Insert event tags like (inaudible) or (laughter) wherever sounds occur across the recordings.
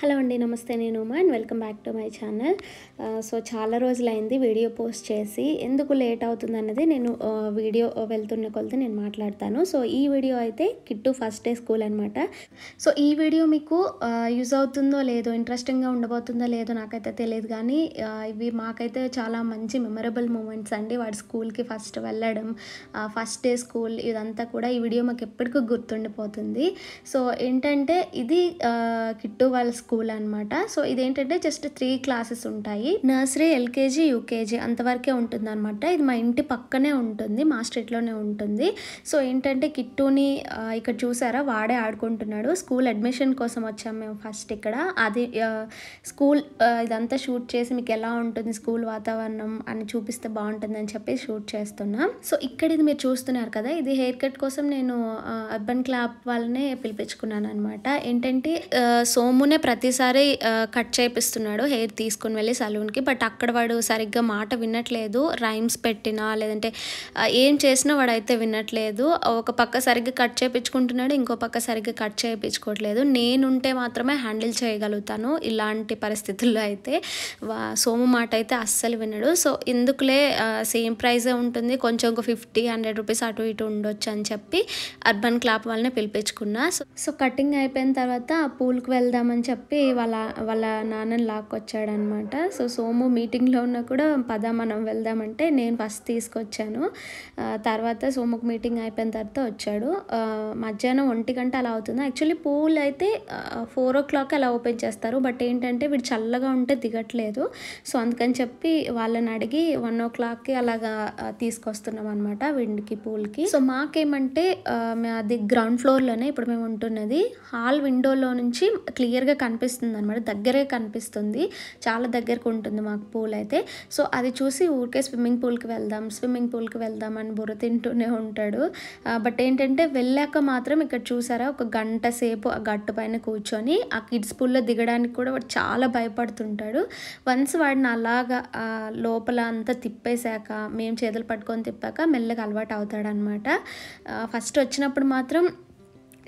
Hello అండి నమస్తే నేను Uma and welcome back to my channel so చాలా రోజులైంది వీడియో పోస్ట్ చేసి ఎందుకు లేట్ అవుతుంది అన్నది నేను వీడియో వెళ్తున్న కొలత నేను మాట్లాడతాను సో ఈ వీడియో అయితే కిట్టు ఫస్ట్ డే స్కూల్ అనమాట సో ఈ వీడియో మీకు యూజ్ అవుతుందో లేదో ఇంట్రెస్టింగ్గా ఉండబోతుందో లేదో నాకైతే తెలియదు కానీ ఇవి మాకైతే చాలా మంచి మెమరబుల్ మూమెంట్స్ అండి వాడు స్కూల్కి ఫస్ట్ వెళ్ళడం ఫస్ట్ డే స్కూల్ ఇదంతా కూడా ఈ వీడియో మాకు ఎప్పటికీ గుర్తుండిపోతుంది సో ఏంటంటే ఇది కిట్టు వాళ్ళ స్కూల్ అనమాట సో ఇదేంటంటే జస్ట్ త్రీ క్లాసెస్ ఉంటాయి నర్సరీ ఎల్కేజీ యూకేజీ అంతవరకే ఉంటుంది అనమాట ఇది మా ఇంటి పక్కనే ఉంటుంది మా స్ట్రీట్లోనే ఉంటుంది సో ఏంటంటే కిట్టుని ఇక్కడ చూసారా వాడే ఆడుకుంటున్నాడు స్కూల్ అడ్మిషన్ కోసం వచ్చాం మేము ఫస్ట్ ఇక్కడ అది స్కూల్ ఇదంతా షూట్ చేసి మీకు ఎలా ఉంటుంది స్కూల్ వాతావరణం అని చూపిస్తే బాగుంటుంది అని చెప్పి షూట్ చేస్తున్నాం సో ఇక్కడ ఇది మీరు చూస్తున్నారు కదా ఇది హెయిర్ కట్ కోసం నేను అర్బన్ క్లాప్ వాళ్ళనే పిలిపించుకున్నాను అనమాట ఏంటంటే సోమునే ప్రతి ప్రతిసారి కట్ చేపిస్తున్నాడు హెయిర్ తీసుకుని వెళ్ళి సలూన్కి బట్ అక్కడ వాడు సరిగ్గా మాట వినట్లేదు రైమ్స్ పెట్టినా లేదంటే ఏం చేసినా వాడు అయితే వినట్లేదు ఒక పక్క సరిగ్గా కట్ చేయించుకుంటున్నాడు ఇంకో పక్క సరిగ్గా కట్ చేయించుకోవట్లేదు నేనుంటే మాత్రమే హ్యాండిల్ చేయగలుగుతాను ఇలాంటి పరిస్థితుల్లో అయితే సోము మాట అయితే అస్సలు వినడు సో ఇందుకులే సేమ్ ప్రైజే ఉంటుంది కొంచెం ఒక ఫిఫ్టీ హండ్రెడ్ రూపీస్ అటు ఇటు ఉండొచ్చు అని చెప్పి అర్బన్ క్లాప్ వాళ్ళని పిలిపించుకున్నా సో సో కటింగ్ అయిపోయిన తర్వాత పూల్కి వెళ్దామని చెప్పి చెప్పి వాళ్ళ వాళ్ళ నాన్నని లాక్కొచ్చాడనమాట సో సోము మీటింగ్లో ఉన్నా కూడా పద మనం వెళ్దామంటే నేను ఫస్ట్ తీసుకొచ్చాను తర్వాత సోముకు మీటింగ్ అయిపోయిన తర్వాత వచ్చాడు మధ్యాహ్నం ఒంటి గంట అలా అవుతుంది యాక్చువల్లీ పూలు అయితే ఫోర్ ఓ క్లాక్ అలా ఓపెన్ చేస్తారు బట్ ఏంటంటే వీడు చల్లగా ఉంటే దిగట్లేదు సో అందుకని చెప్పి వాళ్ళని అడిగి వన్ ఓ క్లాక్కి అలాగా తీసుకొస్తున్నాం అనమాట విండ్కి పూల్కి సో మాకేమంటే అది గ్రౌండ్ ఫ్లోర్లోనే ఇప్పుడు మేము ఉంటున్నది హాల్ విండోలో నుంచి క్లియర్గా కనిపి కనిపిస్తుంది అనమాట దగ్గరే కనిపిస్తుంది చాలా దగ్గరకు ఉంటుంది మాకు పూల్ అయితే సో అది చూసి ఊరికే స్విమ్మింగ్ పూల్కి వెళ్దాం స్విమ్మింగ్ పూల్కి వెళ్దాం అని బుర్ర తింటూనే ఉంటాడు బట్ ఏంటంటే వెళ్ళాక మాత్రం ఇక్కడ చూసారా ఒక గంట సేపు ఆ గట్టు పైన కూర్చొని ఆ కిడ్స్ పూల్లో దిగడానికి కూడా వాడు చాలా భయపడుతుంటాడు వన్స్ వాడిని అలాగా లోపల అంతా తిప్పేశాక మేము చేతులు పట్టుకొని తిప్పాక మెల్లగా అలవాటు అవుతాడనమాట ఫస్ట్ వచ్చినప్పుడు మాత్రం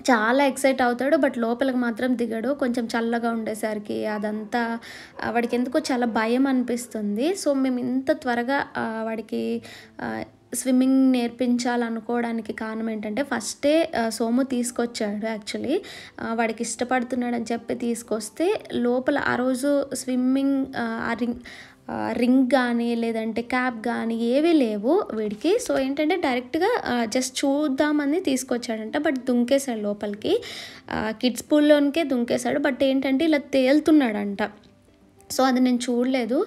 చాలా ఎక్సైట్ అవుతాడు బట్ లోపలికి మాత్రం దిగడు కొంచెం చల్లగా ఉండేసరికి అదంతా వాడికి ఎందుకో చాలా భయం అనిపిస్తుంది సో మేము ఇంత త్వరగా వాడికి స్విమ్మింగ్ నేర్పించాలనుకోవడానికి కారణం ఏంటంటే ఫస్టే సోము తీసుకొచ్చాడు యాక్చువల్లీ వాడికి ఇష్టపడుతున్నాడని చెప్పి తీసుకొస్తే లోపల ఆ రోజు స్విమ్మింగ్ ఆ రింగ్ రింగ్ కానీ లేదంటే క్యాప్ కానీ ఏవి లేవు వీడికి సో ఏంటంటే డైరెక్ట్గా జస్ట్ చూద్దామని తీసుకొచ్చాడంట బట్ దుంకేశాడు లోపలికి కిడ్స్ పూల్లోనికే దుంకేశాడు బట్ ఏంటంటే ఇలా తేలుతున్నాడంట సో అది నేను చూడలేదు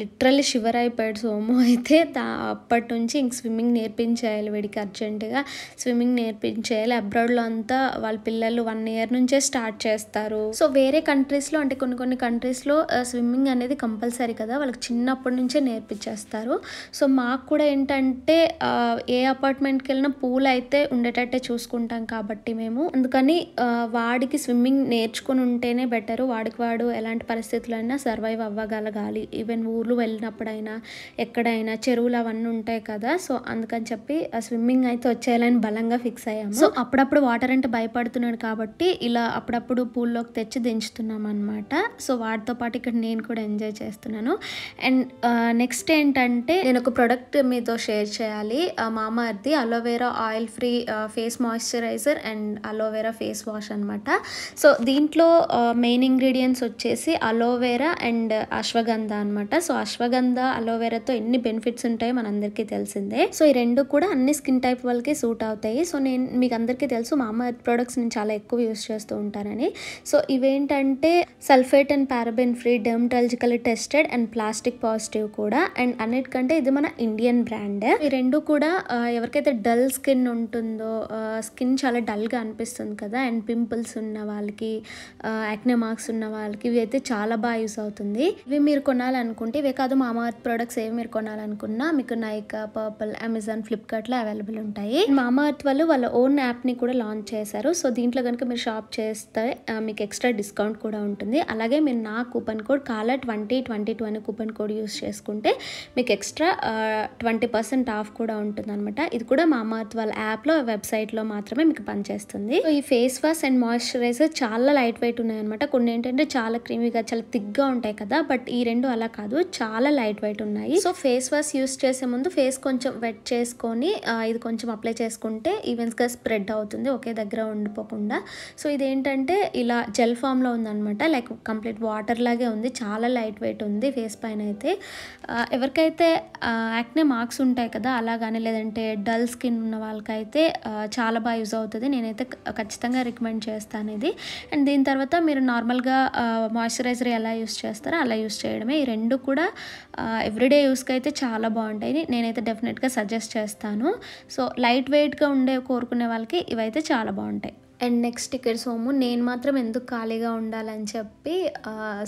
లిటరల్లీ షివర్ అయిపోయాడు సోము అయితే తా అప్పటి నుంచి ఇంక స్విమ్మింగ్ నేర్పించేయాలి వీడికి అర్జెంటుగా స్విమ్మింగ్ నేర్పించేయాలి అబ్రాడ్లో అంతా వాళ్ళ పిల్లలు వన్ ఇయర్ నుంచే స్టార్ట్ చేస్తారు సో వేరే కంట్రీస్లో అంటే కొన్ని కొన్ని కంట్రీస్లో స్విమ్మింగ్ అనేది కంపల్సరీ కదా వాళ్ళకి చిన్నప్పటి నుంచే నేర్పించేస్తారు సో మాకు కూడా ఏంటంటే ఏ అపార్ట్మెంట్కి వెళ్ళినా పూల్ అయితే ఉండేటట్టే చూసుకుంటాం కాబట్టి మేము అందుకని వాడికి స్విమ్మింగ్ నేర్చుకుని ఉంటేనే బెటరు వాడికి వాడు ఎలాంటి పరిస్థితులైనా సర్వైవ్ అవ్వగలగాలి ఈవెన్ ఊర్లు వెళ్ళినప్పుడైనా ఎక్కడైనా చెరువులు అవన్నీ ఉంటాయి కదా సో అందుకని చెప్పి స్విమ్మింగ్ అయితే వచ్చేయాలని బలంగా ఫిక్స్ అయ్యాము సో అప్పుడప్పుడు వాటర్ అంటే భయపడుతున్నాడు కాబట్టి ఇలా అప్పుడప్పుడు పూల్లోకి తెచ్చి దించుతున్నాం అనమాట సో వాటితో పాటు ఇక్కడ నేను కూడా ఎంజాయ్ చేస్తున్నాను అండ్ నెక్స్ట్ ఏంటంటే నేను ఒక ప్రోడక్ట్ మీతో షేర్ చేయాలి Mamaearth aloe vera oil free face moisturiser and aloe vera face wash అనమాట సో దీంట్లో మెయిన్ ఇంగ్రీడియంట్స్ వచ్చేసి అలోవేరా అండ్ అశ్వగంధ అనమాట సో అశ్వగంధ అలోవెరాతో ఎన్ని బెనిఫిట్స్ ఉంటాయో మనందరికీ తెలిసిందే సో ఈ రెండు కూడా అన్ని స్కిన్ టైప్ వాళ్ళకి సూట్ అవుతాయి సో నేను మీకు అందరికీ తెలుసు మా అమ్మ ప్రొడక్ట్స్ నేను చాలా ఎక్కువ యూస్ చేస్తూ ఉంటానని సో ఇవేంటంటే sulphate and paraben free dermatological tested and plastic positive కూడా అండ్ అన్నిటికంటే ఇది మన ఇండియన్ బ్రాండ్ ఈ రెండు కూడా ఎవరికైతే డల్ స్కిన్ ఉంటుందో స్కిన్ చాలా డల్గా అనిపిస్తుంది కదా అండ్ పింపుల్స్ ఉన్న వాళ్ళకి యాక్నే మార్క్స్ ఉన్న వాళ్ళకి ఇవి అయితే చాలా బాగా యూస్ అవుతుంది ఇవి మీరు కొనాలనుకుంటే ఇవే కాదు మామాఅర్త్ ప్రొడక్ట్స్ ఏవి మీరు కొనాలనుకున్నా మీకు నైకా పర్పుల్ అమెజాన్ ఫ్లిప్కార్ట్లో అవైలబుల్ ఉంటాయి మామాఅర్త్ వాళ్ళు వాళ్ళ ఓన్ యాప్ని కూడా లాంచ్ చేశారు సో దీంట్లో కనుక మీరు షాప్ చేస్తే మీకు ఎక్స్ట్రా డిస్కౌంట్ కూడా ఉంటుంది అలాగే మీరు నా కూపన్ కోడ్ కాలా ట్వంటీ ట్వంటీ టూ అనే కూపన్ కోడ్ యూస్ చేసుకుంటే మీకు ఎక్స్ట్రా ట్వంటీ పర్సెంట్ ఆఫ్ కూడా ఉంటుంది అనమాట ఇది కూడా మామాఅర్త్ వాళ్ళ యాప్లో వెబ్సైట్లో మాత్రమే మీకు పనిచేస్తుంది ఈ ఫేస్ వాష్ అండ్ మాయిశ్చరైజర్ చాలా లైట్ వెయిట్ ఉన్నాయి అనమాట కొన్ని ఏంటంటే చాలా క్రీమీగా చాలా థిక్గా థిక్గా ఉంటాయి కదా బట్ ఈ రెండు అలా కాదు చాలా లైట్ వెయిట్ ఉన్నాయి సో ఫేస్ వాష్ యూస్ చేసే ముందు ఫేస్ కొంచెం వెట్ చేసుకొని ఇది కొంచెం అప్లై చేసుకుంటే ఈవెన్స్గా స్ప్రెడ్ అవుతుంది ఒకే దగ్గర ఉండిపోకుండా సో ఇదేంటంటే ఇలా జెల్ ఫామ్లో ఉందనమాట లైక్ కంప్లీట్ వాటర్ లాగే ఉంది చాలా లైట్ వెయిట్ ఉంది ఫేస్ పైన అయితే ఎవరికైతే యాక్నే మార్క్స్ ఉంటాయి కదా అలా కానీ లేదంటే డల్ స్కిన్ ఉన్న వాళ్ళకైతే చాలా బాగా యూజ్ అవుతుంది నేనైతే ఖచ్చితంగా రికమెండ్ చేస్తాను ఇది అండ్ దీని తర్వాత మీరు నార్మల్గా మాయిశ్చరైజర్ ఎలా యూస్ యూస్ చేస్తారో అలా యూస్ చేయడమే ఈ రెండు కూడా ఎవ్రీడే యూస్కి అయితే చాలా బాగుంటాయి నేనైతే డెఫినెట్గా సజెస్ట్ చేస్తాను సో లైట్ వెయిట్గా ఉండే కోరుకునే వాళ్ళకి ఇవైతే చాలా బాగుంటాయి అండ్ నెక్స్ట్ ఇక్కడ సోము నేను మాత్రం ఎందుకు ఖాళీగా ఉండాలని చెప్పి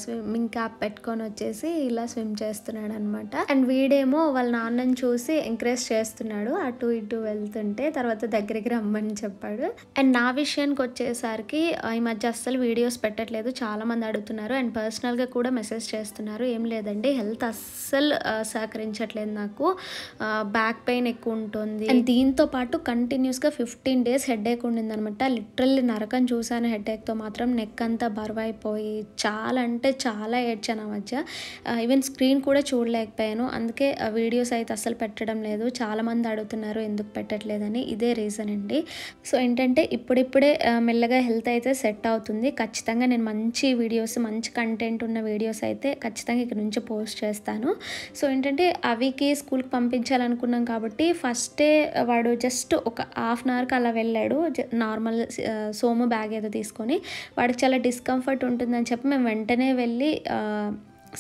స్విమ్మింగ్ క్యాప్ పెట్టుకొని వచ్చేసి ఇలా స్విమ్ చేస్తున్నాడు అనమాట అండ్ వీడేమో వాళ్ళ నాన్నని చూసి ఎంకరేజ్ చేస్తున్నాడు అటు ఇటు వెళ్తుంటే తర్వాత దగ్గరికి రమ్మని చెప్పాడు అండ్ నా విషయానికి వచ్చేసరికి ఈ మధ్య అస్సలు వీడియోస్ పెట్టట్లేదు చాలా మంది అడుగుతున్నారు అండ్ పర్సనల్గా కూడా మెసేజ్ చేస్తున్నారు ఏం లేదండి హెల్త్ అస్సలు సహకరించట్లేదు నాకు బ్యాక్ పెయిన్ ఎక్కువ ఉంటుంది అండ్ దీంతో పాటు కంటిన్యూస్గా ఫిఫ్టీన్ డేస్ హెడ్ ఏక్ ఉండింది అనమాట లిటర్ లిటరల్లీ నరకం చూశాను హెడేక్తో మాత్రం నెక్ అంతా బరువైపోయి చాలా అంటే చాలా ఏడ్చాను ఆ మధ్య ఈవెన్ స్క్రీన్ కూడా చూడలేకపోయాను అందుకే వీడియోస్ అయితే అసలు పెట్టడం లేదు చాలామంది అడుగుతున్నారు ఎందుకు పెట్టట్లేదని ఇదే రీజన్ అండి సో ఏంటంటే ఇప్పుడిప్పుడే మెల్లగా హెల్త్ అయితే సెట్ అవుతుంది ఖచ్చితంగా నేను మంచి వీడియోస్ మంచి కంటెంట్ ఉన్న వీడియోస్ అయితే ఖచ్చితంగా ఇక్కడ నుంచి పోస్ట్ చేస్తాను సో ఏంటంటే అవికి స్కూల్కి పంపించాలనుకున్నాం కాబట్టి ఫస్టే వాడు జస్ట్ ఒక హాఫ్ అన్ అవర్కి అలా వెళ్ళాడు నార్మల్ సోము బ్యాగ్ ఏదో తీసుకొని వాడికి చాలా డిస్కంఫర్ట్ ఉంటుందని చెప్పి మేము వెంటనే వెళ్ళి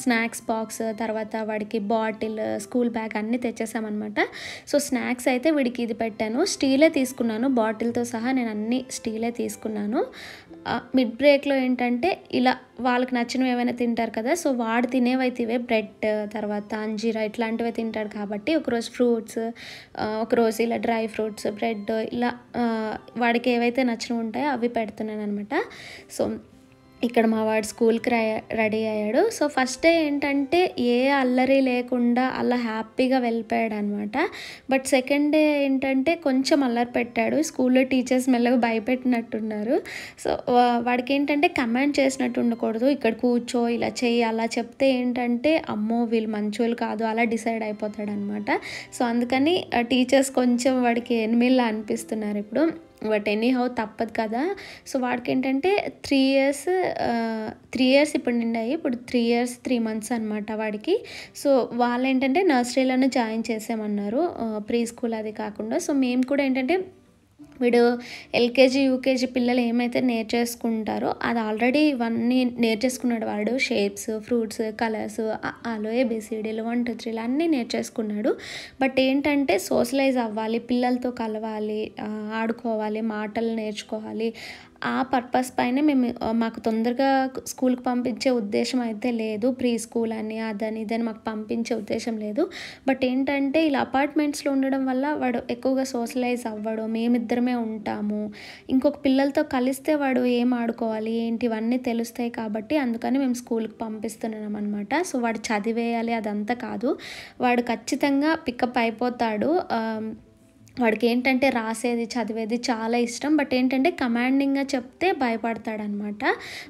స్నాక్స్ బాక్స్ తర్వాత వాడికి బాటిల్ స్కూల్ బ్యాగ్ అన్నీ తెచ్చేసామన్నమాట సో స్నాక్స్ అయితే వీడికి ఇది పెట్టాను స్టీలే తీసుకున్నాను బాటిల్తో సహా నేను అన్ని స్టీలే తీసుకున్నాను మిడ్ బ్రేక్లో ఏంటంటే ఇలా వాళ్ళకి నచ్చినవి ఏమైనా తింటారు కదా సో వాడు తినేవైతే ఇవే బ్రెడ్ తర్వాత అంజీరా ఇట్లాంటివి తింటాడు కాబట్టి ఒకరోజు ఫ్రూట్స్ ఒకరోజు ఇలా డ్రై ఫ్రూట్స్ బ్రెడ్ ఇలా వాడికి ఏవైతే నచ్చినవి ఉంటాయో అవి పెడుతున్నాను అనమాట సో ఇక్కడ మా వాడు స్కూల్కి రెడీ అయ్యాడు సో ఫస్ట్ డే ఏంటంటే ఏ అల్లరి లేకుండా అలా హ్యాపీగా వెళ్ళిపోయాడు అనమాట బట్ సెకండ్ డే ఏంటంటే కొంచెం అల్లరి పెట్టాడు స్కూల్లో టీచర్స్ మెల్లగా భయపెట్టినట్టున్నారు సో వాడికి ఏంటంటే కమాండ్ చేసినట్టు ఉండకూడదు ఇక్కడ కూర్చో ఇలా చెయ్యి అలా చెప్తే ఏంటంటే అమ్మో వీళ్ళు మంచోళ్ళు కాదు అలా డిసైడ్ అయిపోతాడు అనమాట సో అందుకని టీచర్స్ కొంచెం వాడికి ఎనిమిల్లా అనిపిస్తున్నారు ఇప్పుడు బట్ ఎనీ హౌ తప్పదు కదా సో వాడికి ఏంటంటే త్రీ ఇయర్స్ త్రీ ఇయర్స్ ఇప్పుడు నిండాయి ఇప్పుడు త్రీ ఇయర్స్ త్రీ మంత్స్ అనమాట వాడికి సో వాళ్ళు ఏంటంటే నర్సరీలోనే జాయిన్ చేసామన్నారు ప్రీ స్కూల్ అది కాకుండా సో మేము కూడా ఏంటంటే వీడు ఎల్కేజీ యూకేజీ పిల్లలు ఏమైతే నేర్చేసుకుంటారో అది ఆల్రెడీ ఇవన్నీ నేర్చేసుకున్నాడు వాడు షేప్స్ ఫ్రూట్స్ కలర్స్ అలో ఏబిసిడీలు వన్ టూ త్రీలు అన్నీ నేర్చేసుకున్నాడు బట్ ఏంటంటే సోషలైజ్ అవ్వాలి పిల్లలతో కలవాలి ఆడుకోవాలి మాటలు నేర్చుకోవాలి ఆ పర్పస్ పైన మేము మాకు తొందరగా స్కూల్కి పంపించే ఉద్దేశం అయితే లేదు ప్రీ స్కూల్ అని అదని ఇదని మాకు పంపించే ఉద్దేశం లేదు బట్ ఏంటంటే ఇలా అపార్ట్మెంట్స్లో ఉండడం వల్ల వాడు ఎక్కువగా సోషలైజ్ అవ్వడం మేమిద్దరమే ఉంటాము ఇంకొక పిల్లలతో కలిస్తే వాడు ఏం ఆడుకోవాలి ఏంటి ఇవన్నీ తెలుస్తాయి కాబట్టి అందుకని మేము స్కూల్కి పంపిస్తున్నాం అనమాట సో వాడు చదివేయాలి అదంతా కాదు వాడు ఖచ్చితంగా పికప్ అయిపోతాడు వాడికి ఏంటంటే రాసేది చదివేది చాలా ఇష్టం బట్ ఏంటంటే కమాండింగ్గా చెప్తే భయపడతాడనమాట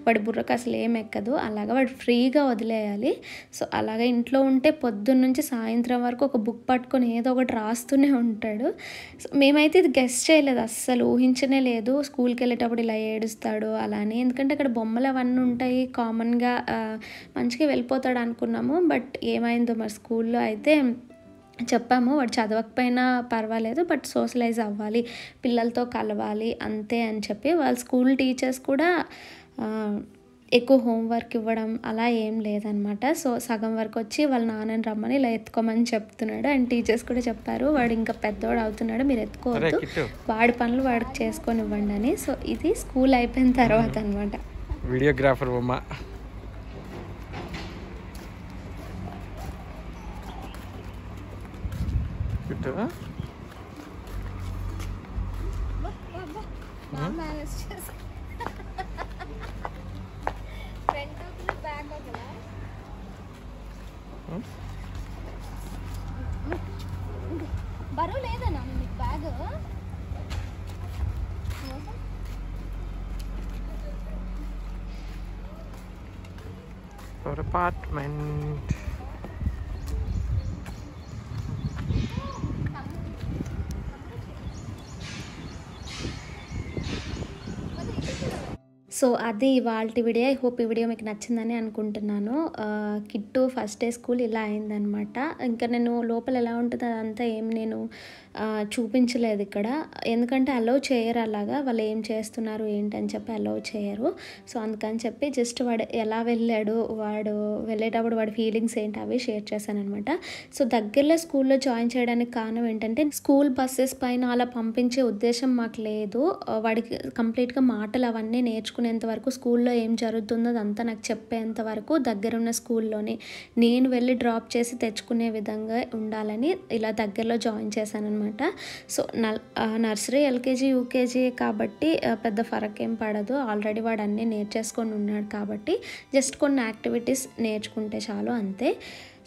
వాడి బుర్రకు అసలు ఏం ఎక్కదు అలాగా వాడు ఫ్రీగా వదిలేయాలి సో అలాగే ఇంట్లో ఉంటే పొద్దున్న నుంచి సాయంత్రం వరకు ఒక బుక్ పట్టుకొని ఏదో ఒకటి రాస్తూనే ఉంటాడు సో మేమైతే ఇది గెస్ట్ చేయలేదు అస్సలు ఊహించనే లేదు స్కూల్కి వెళ్ళేటప్పుడు ఇలా ఏడుస్తాడు అలానే ఎందుకంటే అక్కడ బొమ్మలు అవన్నీ ఉంటాయి కామన్గా మంచిగా వెళ్ళిపోతాడు అనుకున్నాము బట్ ఏమైందో మరి స్కూల్లో అయితే చెప్పాము వాడు చదవకపోయినా పర్వాలేదు బట్ సోషలైజ్ అవ్వాలి పిల్లలతో కలవాలి అంతే అని చెప్పి వాళ్ళ స్కూల్ టీచర్స్ కూడా ఎక్కువ హోంవర్క్ ఇవ్వడం అలా ఏం లేదనమాట సో సగం వరకు వచ్చి వాళ్ళ నాన్నని రమ్మని ఇలా ఎత్తుకోమని చెప్తున్నాడు అండ్ టీచర్స్ కూడా చెప్పారు వాడు ఇంకా పెద్దవాడు అవుతున్నాడు మీరు ఎత్తుకోవద్దు వాడి పనులు వాడికి చేసుకొని ఇవ్వండి అని సో ఇది స్కూల్ అయిపోయిన తర్వాత అనమాట వీడియోగ్రాఫర్ బొమ్మ to. Huh? Hmm? (laughs) Hmm? బరువు లేదన్నా మీకు బ్యాగ్ For apartment. సో అది వాళ్ళ వీడియో ఐ హోప్ ఈ వీడియో మీకు నచ్చిందని అనుకుంటున్నాను కిట్టు ఫస్ట్ డే స్కూల్ ఇలా అయిందనమాట ఇంకా నేను లోపల ఎలా ఉంటుంది అదంతా ఏం నేను చూపించలేదు ఇక్కడ ఎందుకంటే అలౌ చేయరు అలాగా వాళ్ళు ఏం చేస్తున్నారు ఏంటని చెప్పి అలౌ చేయరు సో అందుకని చెప్పి జస్ట్ వాడు ఎలా వెళ్ళాడు వాడు వెళ్ళేటప్పుడు వాడి ఫీలింగ్స్ ఏంటి అవి షేర్ చేశానమాట సో దగ్గరలో స్కూల్లో జాయిన్ చేయడానికి కారణం ఏంటంటే స్కూల్ బస్సెస్ పైన అలా పంపించే ఉద్దేశం మాకు లేదు వాడికి కంప్లీట్గా మాటలు అవన్నీ నేర్చుకునే చెప్పేంత వరకు స్కూల్లో ఏం జరుగుతుందో అదంతా నాకు చెప్పేంత వరకు దగ్గరున్న స్కూల్లోనే నేను వెళ్ళి డ్రాప్ చేసి తెచ్చుకునే విధంగా ఉండాలని ఇలా దగ్గరలో జాయిన్ చేశానమాట సో నర్సరీ ఎల్కేజీ యూకేజీ కాబట్టి పెద్ద ఫరక్ ఏం పడదు ఆల్రెడీ వాడు అన్నీ నేర్చేసుకొని ఉన్నాడు కాబట్టి జస్ట్ కొన్ని యాక్టివిటీస్ నేర్చుకుంటే చాలు అంతే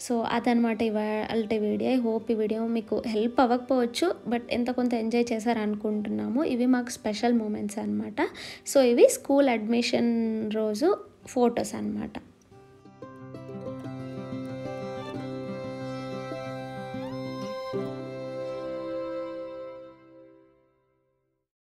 సో అదనమాట ఇవాళ వీడియో ఐ హోప్ ఈ వీడియో మీకు హెల్ప్ అవ్వకపోవచ్చు బట్ ఎంత కొంత ఎంజాయ్ చేశారనుకుంటున్నాము ఇవి మాకు స్పెషల్ మూమెంట్స్ అనమాట సో ఇవి స్కూల్ అడ్మిషన్ రోజు ఫొటోస్ అనమాట